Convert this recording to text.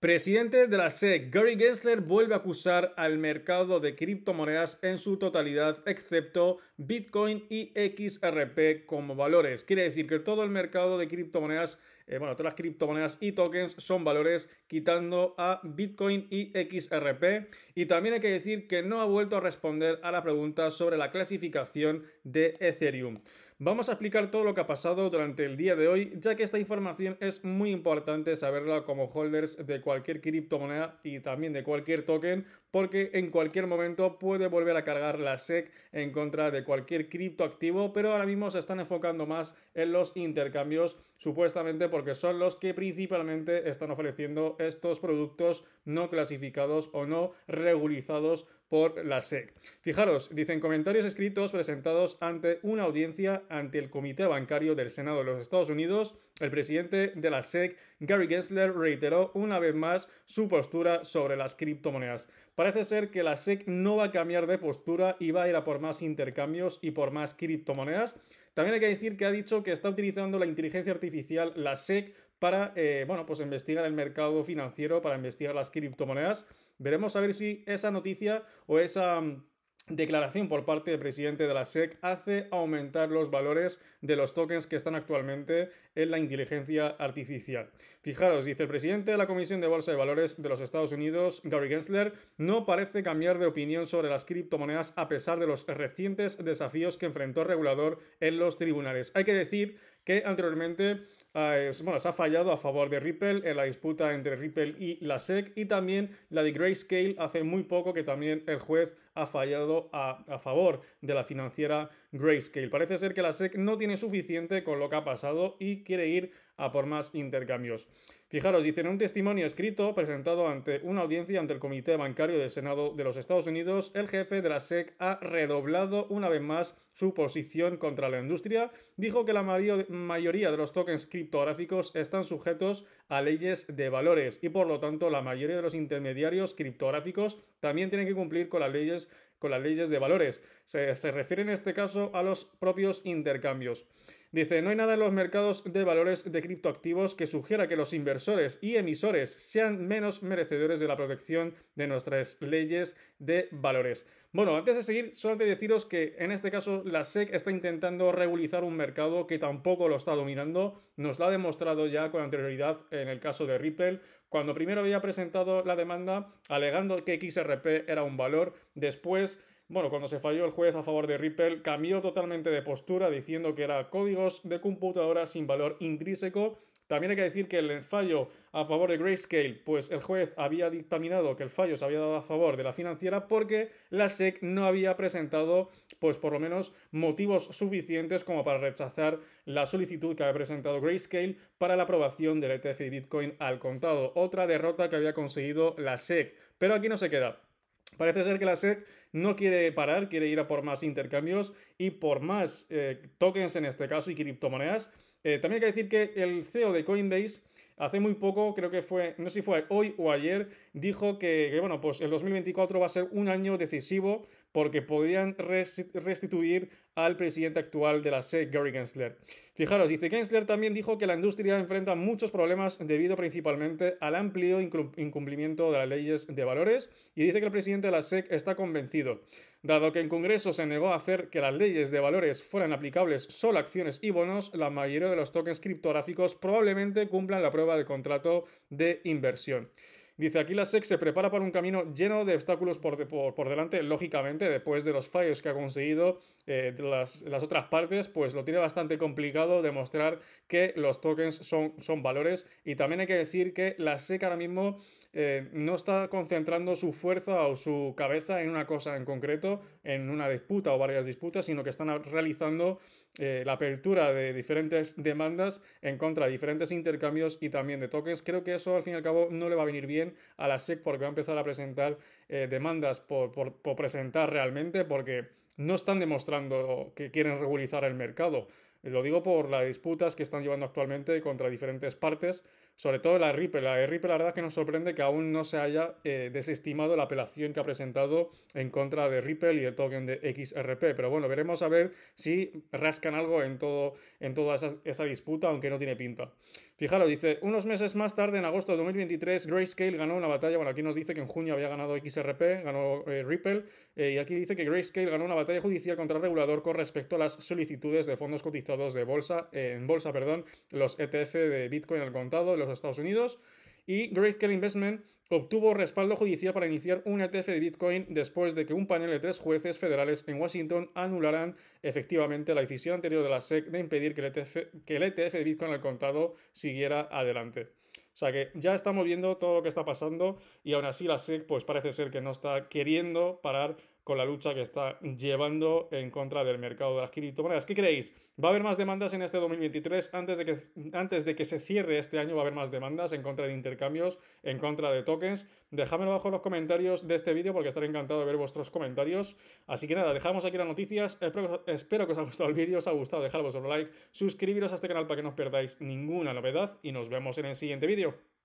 Presidente de la SEC, Gary Gensler, vuelve a acusar al mercado de criptomonedas en su totalidad, excepto Bitcoin y XRP como valores. Quiere decir que todo el mercado de criptomonedas, eh, bueno, todas las criptomonedas y tokens son valores, quitando a Bitcoin y XRP. Y también hay que decir que no ha vuelto a responder a la pregunta sobre la clasificación de Ethereum. Vamos a explicar todo lo que ha pasado durante el día de hoy, ya que esta información es muy importante saberla como holders de cualquier criptomoneda y también de cualquier token porque en cualquier momento puede volver a cargar la SEC en contra de cualquier criptoactivo, pero ahora mismo se están enfocando más en los intercambios, supuestamente porque son los que principalmente están ofreciendo estos productos no clasificados o no regulizados por la SEC. Fijaros, dicen comentarios escritos presentados ante una audiencia ante el Comité Bancario del Senado de los Estados Unidos, el presidente de la SEC, Gary Gensler, reiteró una vez más su postura sobre las criptomonedas. Parece ser que la SEC no va a cambiar de postura y va a ir a por más intercambios y por más criptomonedas. También hay que decir que ha dicho que está utilizando la inteligencia artificial, la SEC, para eh, bueno, pues investigar el mercado financiero, para investigar las criptomonedas. Veremos a ver si esa noticia o esa mm, declaración por parte del presidente de la SEC hace aumentar los valores de los tokens que están actualmente en la inteligencia artificial. Fijaros, dice el presidente de la Comisión de Bolsa de Valores de los Estados Unidos, Gary Gensler, no parece cambiar de opinión sobre las criptomonedas a pesar de los recientes desafíos que enfrentó el regulador en los tribunales. Hay que decir que anteriormente ah, bueno, se ha fallado a favor de Ripple en la disputa entre Ripple y la SEC y también la de Grayscale hace muy poco que también el juez ha fallado a, a favor de la financiera Grayscale. Parece ser que la SEC no tiene suficiente con lo que ha pasado y quiere ir a por más intercambios. Fijaros, dice, en un testimonio escrito presentado ante una audiencia ante el Comité Bancario del Senado de los Estados Unidos, el jefe de la SEC ha redoblado una vez más su posición contra la industria. Dijo que la mayoría de los tokens criptográficos están sujetos a leyes de valores y por lo tanto la mayoría de los intermediarios criptográficos también tienen que cumplir con las leyes, con las leyes de valores. Se, se refiere en este caso a los propios intercambios. Dice, no hay nada en los mercados de valores de criptoactivos que sugiera que los inversores y emisores sean menos merecedores de la protección de nuestras leyes de valores. Bueno, antes de seguir, solo de deciros que en este caso la SEC está intentando regularizar un mercado que tampoco lo está dominando. Nos lo ha demostrado ya con anterioridad en el caso de Ripple, cuando primero había presentado la demanda alegando que XRP era un valor, después bueno, cuando se falló el juez a favor de Ripple, cambió totalmente de postura diciendo que era códigos de computadora sin valor intrínseco también hay que decir que el fallo a favor de Grayscale, pues el juez había dictaminado que el fallo se había dado a favor de la financiera porque la SEC no había presentado, pues por lo menos, motivos suficientes como para rechazar la solicitud que había presentado Grayscale para la aprobación del ETF y Bitcoin al contado. Otra derrota que había conseguido la SEC. Pero aquí no se queda. Parece ser que la SEC no quiere parar, quiere ir a por más intercambios y por más eh, tokens en este caso y criptomonedas. Eh, también hay que decir que el CEO de Coinbase hace muy poco, creo que fue, no sé si fue hoy o ayer, dijo que, bueno, pues el 2024 va a ser un año decisivo porque podrían restituir al presidente actual de la SEC, Gary Gensler. Fijaros, dice Gensler también dijo que la industria enfrenta muchos problemas debido principalmente al amplio incumplimiento de las leyes de valores y dice que el presidente de la SEC está convencido. Dado que en Congreso se negó a hacer que las leyes de valores fueran aplicables solo a acciones y bonos, la mayoría de los tokens criptográficos probablemente cumplan la prueba de contrato de inversión. Dice, aquí la SEC se prepara para un camino lleno de obstáculos por, delante, lógicamente, después de los fallos que ha conseguido eh, las, otras partes, pues lo tiene bastante complicado demostrar que los tokens son, son valores. Y también hay que decir que la SEC ahora mismo eh, no está concentrando su fuerza o su cabeza en una cosa en concreto, en una disputa o varias disputas, sino que están realizando eh, la apertura de diferentes demandas en contra de diferentes intercambios y también de toques. Creo que eso al fin y al cabo no le va a venir bien a la SEC porque va a empezar a presentar eh, demandas por presentar realmente porque no están demostrando que quieren regularizar el mercado. Eh, lo digo por las disputas que están llevando actualmente contra diferentes partes, sobre todo la Ripple. La Ripple la verdad que nos sorprende que aún no se haya eh, desestimado la apelación que ha presentado en contra de Ripple y el token de XRP. Pero bueno, veremos a ver si rascan algo en, todo, en toda esa, esa disputa, aunque no tiene pinta. Fijaros, dice, unos meses más tarde, en agosto de 2023, Grayscale ganó una batalla. Bueno, aquí nos dice que en junio había ganado XRP, ganó eh, Ripple, eh, y aquí dice que Grayscale ganó una batalla judicial contra el regulador con respecto a las solicitudes de fondos cotizados de bolsa, eh, en bolsa, perdón, los ETF de Bitcoin al contado de los Estados Unidos y Kelly Investment obtuvo respaldo judicial para iniciar un ETF de Bitcoin después de que un panel de tres jueces federales en Washington anularan efectivamente la decisión anterior de la SEC de impedir que el ETF, el de Bitcoin al contado siguiera adelante. O sea que ya estamos viendo todo lo que está pasando y aún así la SEC pues parece ser que no está queriendo parar con la lucha que está llevando en contra del mercado de las criptomonedas. ¿Qué creéis? ¿Va a haber más demandas en este 2023? Antes de, que, antes de que se cierre este año va a haber más demandas en contra de intercambios, en contra de tokens. Dejadmelo abajo en los comentarios de este vídeo porque estaré encantado de ver vuestros comentarios. Así que nada, dejamos aquí las noticias. Espero, que os haya gustado el vídeo, os ha gustado, dejad un like, suscribiros a este canal para que no os perdáis ninguna novedad y nos vemos en el siguiente vídeo.